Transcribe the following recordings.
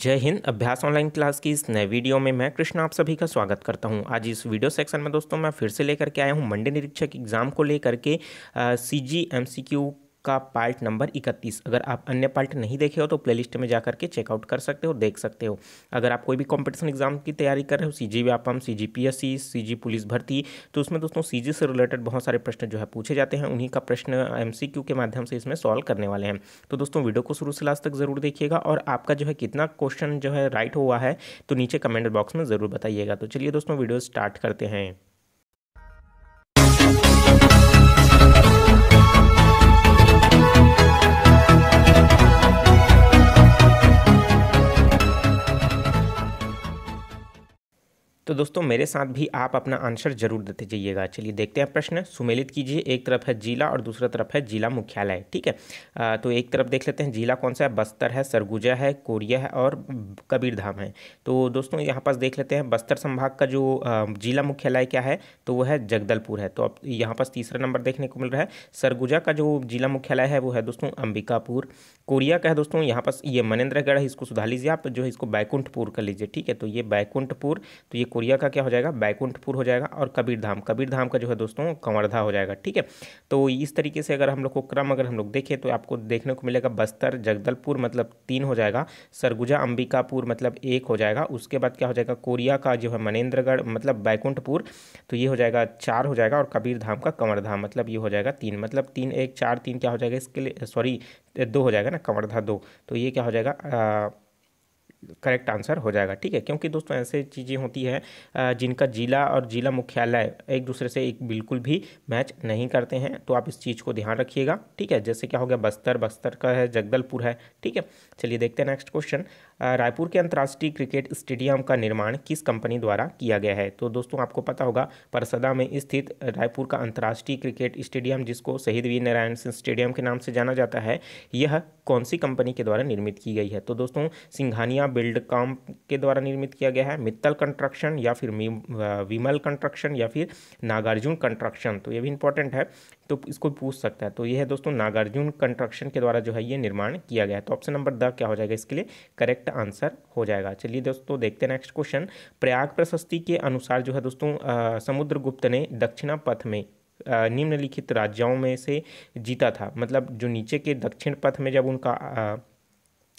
जय हिंद अभ्यास online class की इस नए वीडियो में मैं कृष्ण आप सभी का स्वागत करता हूं आज इस वीडियो सेक्शन में दोस्तों मैं फिर से लेकर के आया हूं मंडे निरीक्षक एग्जाम को लेकर के C G M C Q का पार्ट नंबर इकतीस अगर आप अन्य पार्ट नहीं देखे हो तो प्लेलिस्ट में जा करके चेकआउट कर सकते हो देख सकते हो अगर आप कोई भी कॉम्पिटिशन एग्जाम की तैयारी कर रहे हो C G Vyapam C G P S C C G police भर्ती तो उसमें दोस्तों सी जी से रिलेटेड बहुत सारे प्रश्न जो है पूछे जाते हैं उन्हीं का प्रश्न एम सी क्यू के माध्यम से इसमें सॉल्व करने वाले हैं तो दोस्तों वीडियो को शुरू से लास्ट तक ज़रूर देखिएगा और आपका जो है कितना क्वेश्चन जो है राइट हुआ है तो नीचे कमेंट बॉक्स में ज़रूर बताइएगा तो चलिए दोस्तों वीडियो स्टार्ट करते हैं तो दोस्तों मेरे साथ भी आप अपना आंसर जरूर देते जाइएगा चलिए देखते हैं प्रश्न सुमेलित कीजिए एक तरफ है जिला और दूसरा तरफ है जिला मुख्यालय ठीक है आ, तो एक तरफ देख लेते हैं जिला कौन सा है बस्तर है सरगुजा है कोरिया है और कबीरधाम है तो दोस्तों यहाँ पास देख लेते हैं बस्तर संभाग का जो जिला मुख्यालय क्या है तो वह है जगदलपुर है तो अब यहाँ पास तीसरा नंबर देखने को मिल रहा है सरगुजा का जो जिला मुख्यालय है वो है दोस्तों अंबिकापुर कोरिया का है दोस्तों यहाँ पास ये मनेन्द्रगढ़ है इसको सुधार लीजिए आप जो है इसको बैकुंठपुर कर लीजिए ठीक है तो ये बैकुंठपुर तो ये कोरिया का क्या हो जाएगा बैकुंठपुर हो जाएगा और कबीरधाम कबीरधाम का जो है दोस्तों कंवर्धा हो जाएगा ठीक है तो इस तरीके से अगर हम लोग को क्रम अगर हम लोग देखें तो आपको देखने को मिलेगा बस्तर जगदलपुर मतलब तीन हो जाएगा सरगुजा अंबिकापुर मतलब एक हो जाएगा उसके बाद क्या हो जाएगा कोरिया का जो है मनेन्द्रगढ़ मतलब बैकुंठपुर तो ये हो जाएगा चार हो जाएगा और कबीरधाम का कंवरधाम मतलब ये हो जाएगा तीन मतलब तीन एक चार तीन क्या हो जाएगा इसके लिए सॉरी दो हो जाएगा ना कंवर्धा दो तो ये क्या हो जाएगा करेक्ट आंसर हो जाएगा ठीक है क्योंकि दोस्तों ऐसे चीज़ें होती हैं जिनका जिला और जिला मुख्यालय एक दूसरे से एक बिल्कुल भी मैच नहीं करते हैं तो आप इस चीज़ को ध्यान रखिएगा ठीक है जैसे क्या हो गया बस्तर बस्तर का है जगदलपुर है ठीक है चलिए देखते हैं नेक्स्ट क्वेश्चन रायपुर के अंतर्राष्ट्रीय क्रिकेट स्टेडियम का निर्माण किस कंपनी द्वारा किया गया है तो दोस्तों आपको पता होगा परसदा में स्थित रायपुर का अंतर्राष्ट्रीय क्रिकेट स्टेडियम जिसको शहीद वीर नारायण सिंह स्टेडियम के नाम से जाना जाता है यह कौन सी कंपनी के द्वारा निर्मित की गई है तो दोस्तों सिंघानिया बिल्ड काम के द्वारा निर्मित किया गया है मित्तल कंस्ट्रक्शन या फिर विमल कंस्ट्रक्शन या फिर नागार्जुन कंस्ट्रक्शन तो ये भी इंपॉर्टेंट है तो इसको पूछ सकता है तो यह है दोस्तों नागार्जुन कंस्ट्रक्शन के द्वारा जो है ये निर्माण किया गया है तो ऑप्शन नंबर द क्या हो जाएगा इसके लिए करेक्ट आंसर हो जाएगा चलिए दोस्तों देखते हैं नेक्स्ट क्वेश्चन प्रयाग प्रशस्ति के अनुसार जो है दोस्तों समुद्रगुप्त ने दक्षिणा पथ में निम्नलिखित राज्यों में से जीता था मतलब जो नीचे के दक्षिण पथ में जब उनका आ,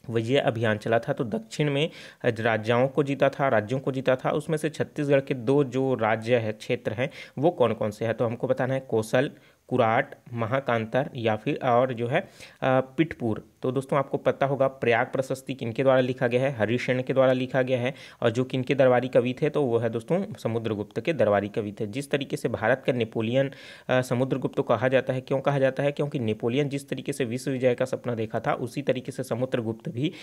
विजय अभियान चला था तो दक्षिण में राज्यों को जीता था राज्यों को जीता था उसमें से छत्तीसगढ़ के दो जो राज्य है क्षेत्र हैं वो कौन कौन से हैं तो हमको बताना है कौशल कुराट महाकांतर या फिर और जो है पिटपुर तो दोस्तों आपको पता होगा प्रयाग प्रशस्ति किनके द्वारा लिखा गया है हरिशेण के द्वारा लिखा गया है और जो किनके दरबारी कवि थे तो वो है दोस्तों समुद्रगुप्त के दरबारी कवि थे जिस तरीके से भारत का नेपोलियन समुद्रगुप्त कहा जाता है क्यों कहा जाता है क्योंकि नेपोलियन जिस तरीके से विश्व विजय का सपना देखा था उसी तरीके से समुद्रगुप्त भी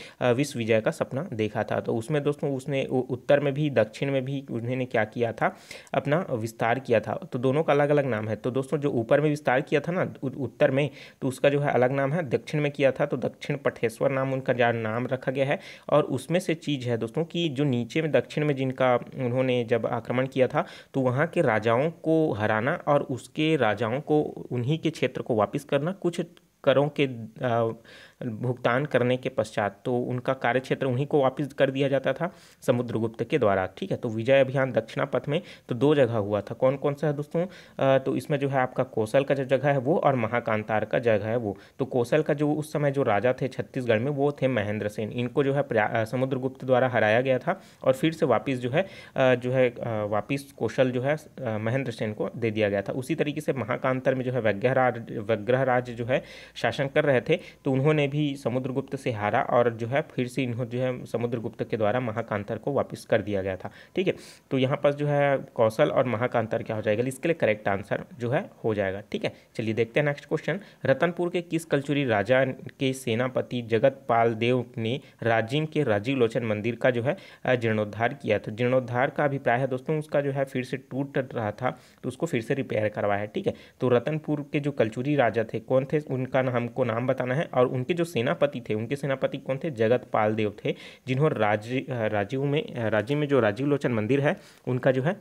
विश्व विजय का सपना देखा था तो उसमें दोस्तों उसने उत्तर में भी दक्षिण में भी उन्होंने क्या किया था अपना विस्तार किया था तो दोनों का अलग अलग नाम है तो दोस्तों जो ऊपर में विस्तार किया था ना उत्तर में तो उसका जो है अलग नाम है दक्षिण में किया था तो दक्षिण पठेश्वर नाम उनका जहाँ नाम रखा गया है और उसमें से चीज़ है दोस्तों कि जो नीचे में दक्षिण में जिनका उन्होंने जब आक्रमण किया था तो वहाँ के राजाओं को हराना और उसके राजाओं को उन्हीं के क्षेत्र को वापस करना कुछ करों के आ, भुगतान करने के पश्चात तो उनका कार्यक्षेत्र उन्हीं को वापस कर दिया जाता था समुद्रगुप्त के द्वारा ठीक है तो विजय अभियान दक्षिणा पथ में तो दो जगह हुआ था कौन कौन सा है दोस्तों तो इसमें जो है आपका कौशल का जो जगह है वो और महाकांतार का जगह है वो तो कौशल का जो उस समय जो राजा थे छत्तीसगढ़ में वो थे महेंद्र सेन इनको जो है समुद्रगुप्त द्वारा हराया गया था और फिर से वापिस जो है जो है वापिस कौशल जो है महेंद्र सेन को दे दिया गया था उसी तरीके से महाकांतर में जो है वैग्रह वग्रहराज जो है शासन कर रहे थे तो उन्होंने भी समुद्रगुप्त से हारा और जो है फिर से इन्हों जो है समुद्रगुप्त के द्वारा महाकांतर को वापस कर दिया गया था ठीक है तो यहाँ पर जो है कौशल और महाकांतर क्या हो जाएगा इसके लिए करेक्ट आंसर जो है हो जाएगा ठीक है चलिए देखते हैं नेक्स्ट क्वेश्चन रतनपुर के किस कलचुरी राजा के सेनापति जगत पाल देव ने राजीव के राजीव लोचन मंदिर का जो है जीर्णोद्धार किया तो जीर्णोद्धार का अभिप्राय है दोस्तों उसका जो है फिर से टूट रहा था तो उसको फिर से रिपेयर करवाया ठीक है तो रतनपुर के जो कलचुरी राजा थे कौन थे उनका हमको नाम बताना है और उनके जो सेनापति थे उनके सेनापति कौन थे जगत पाल देव थे जिन्होंने राज्य राजीव में राज्य में जो राजीव लोचन मंदिर है उनका जो है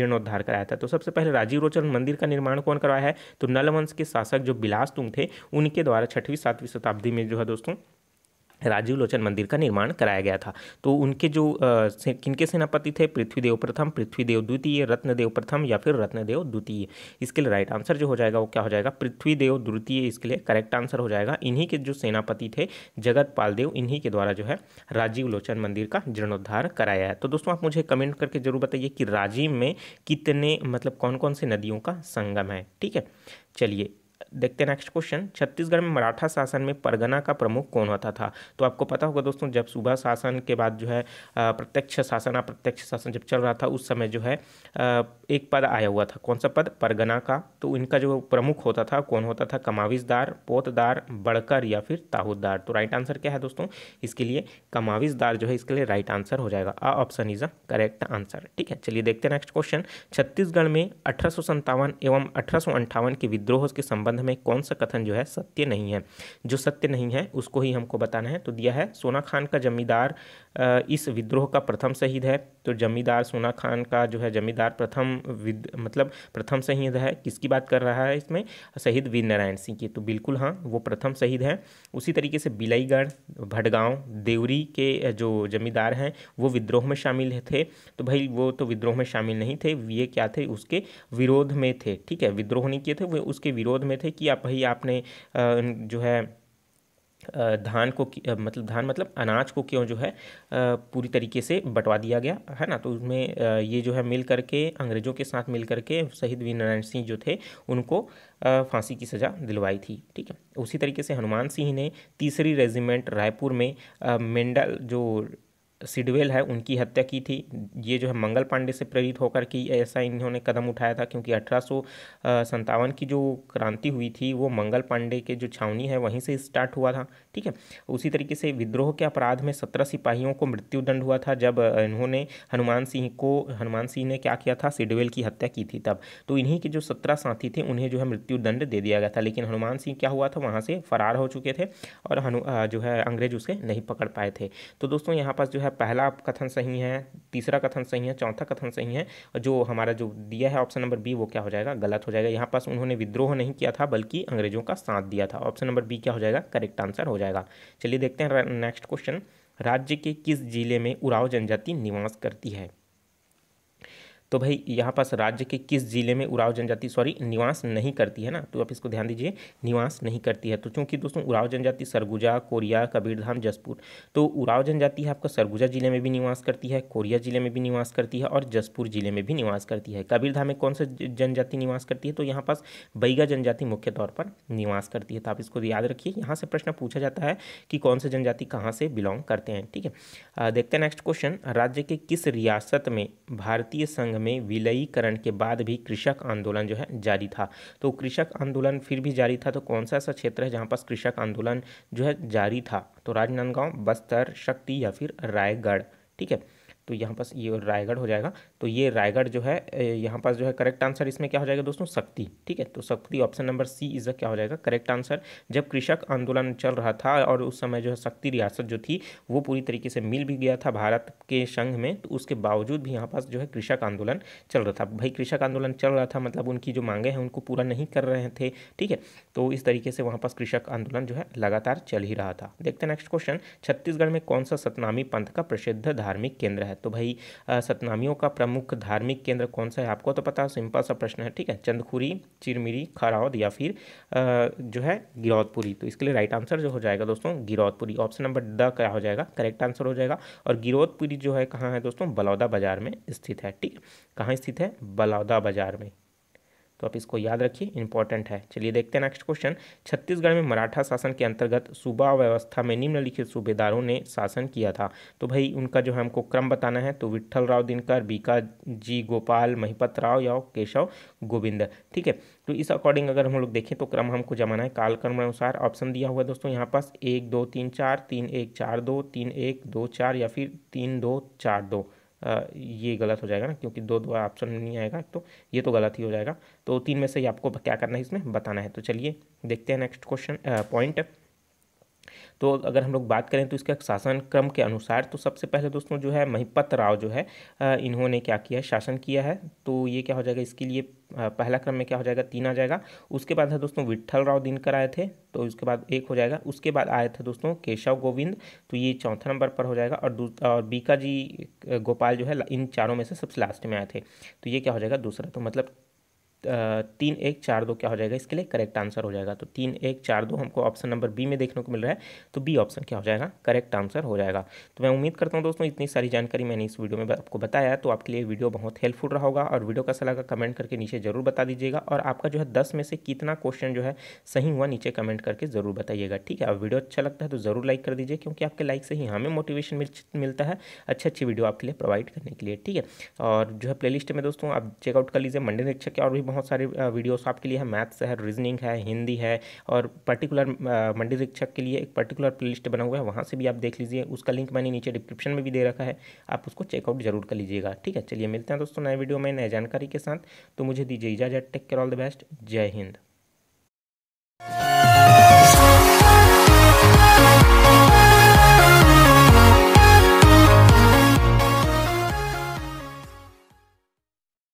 जीर्णोद्धार कराया था तो सबसे पहले राजीव लोचन मंदिर का निर्माण कौन करवाया है तो नलवंश के शासक जो बिलास तुंग थे उनके द्वारा छठवीं सातवीं शताब्दी में जो है दोस्तों राजीव लोचन मंदिर का निर्माण कराया गया था तो उनके जो से, किनके सेनापति थे पृथ्वीदेव प्रथम पृथ्वीदेव द्वितीय रत्नदेव प्रथम या फिर रत्नदेव द्वितीय इसके लिए राइट आंसर जो हो जाएगा वो क्या हो जाएगा पृथ्वीदेव द्वितीय इसके लिए करेक्ट आंसर हो जाएगा इन्हीं के जो सेनापति थे जगत पाल देव इन्हीं के द्वारा जो है राजीव लोचन मंदिर का जीर्णोद्धार कराया है तो दोस्तों आप मुझे कमेंट करके जरूर बताइए कि राजीव में कितने मतलब कौन कौन से नदियों का संगम है ठीक है चलिए देखते हैं नेक्स्ट क्वेश्चन छत्तीसगढ़ में मराठा शासन में परगना का प्रमुख कौन होता था तो आपको पता होगा दोस्तों जब सुबह शासन के बाद जो है प्रत्यक्ष शासन अप्रत्यक्ष शासन जब चल रहा था उस समय जो है एक पद आया हुआ था कौन सा पद परगना का तो इनका जो प्रमुख होता था कौन होता था कमाविजदार पोतदार बड़कर या फिर ताहुदार तो राइट आंसर क्या है दोस्तों इसके लिए कमाविजदार जो है इसके लिए राइट आंसर हो जाएगा A option is A correct answer ठीक है चलिए देखते हैं नेक्स्ट क्वेश्चन छत्तीसगढ़ में अठारह एवं अठारह के विद्रोह के संबंध संबंध में कौन सा कथन जो है सत्य नहीं है जो सत्य नहीं है उसको ही हमको बताना है तो दिया है सोना खान का जमींदार इस विद्रोह का प्रथम शहीद है तो जमींदार सोना खान का जो है जमींदार प्रथम विद मतलब प्रथम शहीद है किसकी बात कर रहा है इसमें शहीद वीर नारायण सिंह की तो बिल्कुल हाँ वो प्रथम शहीद हैं उसी तरीके से बिलईगढ़ भटगांव देवरी के जो जमींदार हैं वो विद्रोह में शामिल थे तो भाई वो तो विद्रोह में शामिल नहीं थे ये क्या थे उसके विरोध में थे ठीक है विद्रोह नहीं किए थे वे उसके विरोध में थे कि आप भाई आपने जो है धान को मतलब धान मतलब अनाज को क्यों जो है पूरी तरीके से बंटवा दिया गया है ना तो उसमें ये जो है मिल करके अंग्रेज़ों के साथ मिल करके शहीद वीर नारायण सिंह जो थे उनको फांसी की सज़ा दिलवाई थी ठीक है उसी तरीके से हनुमान सिंह ने तीसरी रेजिमेंट रायपुर में मेंडल जो सिडवेल है उनकी हत्या की थी ये जो है मंगल पांडे से प्रेरित होकर कि ऐसा इन्होंने कदम उठाया था क्योंकि अठारह की जो क्रांति हुई थी वो मंगल पांडे के जो छावनी है वहीं से स्टार्ट हुआ था ठीक है उसी तरीके से विद्रोह के अपराध में सत्रह सिपाहियों को मृत्युदंड हुआ था जब इन्होंने हनुमान सिंह को हनुमान सिंह ने क्या किया था सिडवेल की हत्या की थी तब तो इन्हीं के जो सत्रह साथी थे उन्हें जो है मृत्युदंड दे दिया गया था लेकिन हनुमान सिंह क्या हुआ था वहाँ से फरार हो चुके थे और हनु जो है अंग्रेज उसे नहीं पकड़ पाए थे तो दोस्तों यहाँ पास जो है पहला कथन सही है तीसरा कथन सही है चौथा कथन सही है और जो हमारा जो दिया है ऑप्शन नंबर बी वो क्या हो जाएगा गलत हो जाएगा यहाँ पास उन्होंने विद्रोह नहीं किया था बल्कि अंग्रेजों का साथ दिया था ऑप्शन नंबर बी क्या हो जाएगा करेक्ट आंसर हो जाएगा चलिए देखते हैं नेक्स्ट क्वेश्चन राज्य के किस जिले में उराव जनजाति निवास करती है तो भाई यहाँ पास राज्य के किस जिले में उराव जनजाति सॉरी निवास नहीं करती है ना तो आप इसको ध्यान दीजिए निवास नहीं करती है तो चूँकि दोस्तों उराव जनजाति सरगुजा कोरिया कबीरधाम जसपुर तो उराव जनजाति है आपका सरगुजा जिले में भी निवास करती है कोरिया जिले में भी निवास करती है और जसपुर जिले में भी निवास करती है कबीरधाम में कौन सा जनजाति निवास करती है तो यहाँ पास बैगा जनजाति मुख्य तौर पर निवास करती है तो आप इसको याद रखिए यहाँ से प्रश्न पूछा जाता है कि कौन से जनजाति कहाँ से बिलोंग करते हैं ठीक है देखते हैं नेक्स्ट क्वेश्चन राज्य के किस रियासत में भारतीय संघ में विलयीकरण के बाद भी कृषक आंदोलन जो है जारी था तो कृषक आंदोलन फिर भी जारी था तो कौन सा ऐसा क्षेत्र है जहाँ पास कृषक आंदोलन जो है जारी था तो राजनांदगांव बस्तर शक्ति या फिर रायगढ़ ठीक है तो यहाँ पास ये रायगढ़ हो जाएगा तो ये रायगढ़ जो है यहाँ पास जो है करेक्ट आंसर इसमें क्या हो जाएगा दोस्तों शक्ति ठीक है तो शक्ति ऑप्शन नंबर सी इज क्या हो जाएगा करेक्ट आंसर जब कृषक आंदोलन चल रहा था और उस समय जो है शक्ति रियासत जो थी वो पूरी तरीके से मिल भी गया था भारत के संघ में तो उसके बावजूद भी यहाँ पास जो है कृषक आंदोलन चल रहा था भाई कृषक आंदोलन चल रहा था मतलब उनकी जो मांगे हैं उनको पूरा नहीं कर रहे थे ठीक है तो इस तरीके से वहाँ पास कृषक आंदोलन जो है लगातार चल ही रहा था देखते नेक्स्ट क्वेश्चन छत्तीसगढ़ में कौन सा सतनामी पंथ का प्रसिद्ध धार्मिक केंद्र है है तो भाई सतनामियों का प्रमुख धार्मिक केंद्र कौन सा है आपको तो पता सिंपल सा प्रश्न है ठीक है चंदखुरी चिरमिरी खराद या फिर जो है गिरौदपुरी तो इसके लिए राइट आंसर जो हो जाएगा दोस्तों गिरौदपुरी ऑप्शन नंबर द क्या हो जाएगा करेक्ट आंसर हो जाएगा और गिरौदपुरी जो है कहाँ है दोस्तों बलौदा बाजार में स्थित है ठीक है कहाँ स्थित है बलौदा बाजार में तो आप इसको याद रखिए इंपॉर्टेंट है चलिए देखते हैं नेक्स्ट क्वेश्चन छत्तीसगढ़ में मराठा शासन के अंतर्गत सूबा व्यवस्था में निम्नलिखित सूबेदारों ने शासन किया था तो भाई उनका जो है हमको क्रम बताना है तो विट्ठल राव दिनकर बीका जी गोपाल महिपत राव या केशव गोविंद ठीक है तो इस अकॉर्डिंग अगर हम लोग देखें तो क्रम हमको जमाना है कालक्रम अनुसार ऑप्शन दिया हुआ है दोस्तों यहाँ पास एक दो तीन चार तीन एक चार दो तीन एक दो चार या फिर तीन दो चार दो ये गलत हो जाएगा ना क्योंकि दो दो ऑप्शन नहीं आएगा तो ये तो गलत ही हो जाएगा तो तीन में से ही आपको क्या करना है इसमें बताना है तो चलिए देखते हैं नेक्स्ट क्वेश्चन पॉइंट तो अगर हम लोग बात करें तो इसके शासन क्रम के अनुसार तो सबसे पहले दोस्तों जो है महिपत राव जो है इन्होंने क्या किया है शासन किया है तो ये क्या हो जाएगा इसके लिए पहला क्रम में क्या हो जाएगा तीन आ जाएगा उसके बाद है दोस्तों विट्ठल राव दिनकर आए थे तो उसके बाद एक हो जाएगा उसके बाद आए थे दोस्तों केशव गोविंद तो ये चौथा नंबर पर हो जाएगा और और बीका जी गोपाल जो है इन चारों में से सबसे लास्ट में आए थे तो ये क्या हो जाएगा दूसरा तो मतलब तीन एक चार दो क्या हो जाएगा इसके लिए करेक्ट आंसर हो जाएगा तो तीन एक चार दो हमको ऑप्शन नंबर बी में देखने को मिल रहा है तो बी ऑप्शन क्या हो जाएगा करेक्ट आंसर हो जाएगा तो मैं उम्मीद करता हूँ दोस्तों इतनी सारी जानकारी मैंने इस वीडियो में आपको बताया तो आपके लिए वीडियो बहुत हेल्पफुल रहा होगा और वीडियो कैसा लगा कमेंट करके नीचे जरूर बता दीजिएगा और आपका जो है दस में से कितना क्वेश्चन जो है सही हुआ नीचे कमेंट करके ज़रूर बताइएगा ठीक है और वीडियो अच्छा लगता है तो ज़रूर लाइक कर दीजिए क्योंकि आपके लाइक से ही हमें मोटिवेशन मिलता है अच्छी अच्छी वीडियो आपके लिए प्रोवाइड करने के लिए ठीक है और जो है प्ले में दोस्तों आप चेकआउट कर लीजिए मंडे निरीक्षक और भी बहुत सारे वीडियोस आपके लिए है मैथ्स है रीजनिंग है हिंदी है और पर्टिकुलर मंडी शिक्षक के लिए एक पर्टिकुलर प्लेलिस्ट बना हुआ है वहाँ से भी आप देख लीजिए उसका लिंक मैंने नीचे डिस्क्रिप्शन में भी दे रखा है आप उसको चेकआउट जरूर कर लीजिएगा ठीक है चलिए मिलते हैं दोस्तों नए वीडियो में नए जानकारी के साथ तो मुझे दीजिए इजाजत take care all the best जय हिंद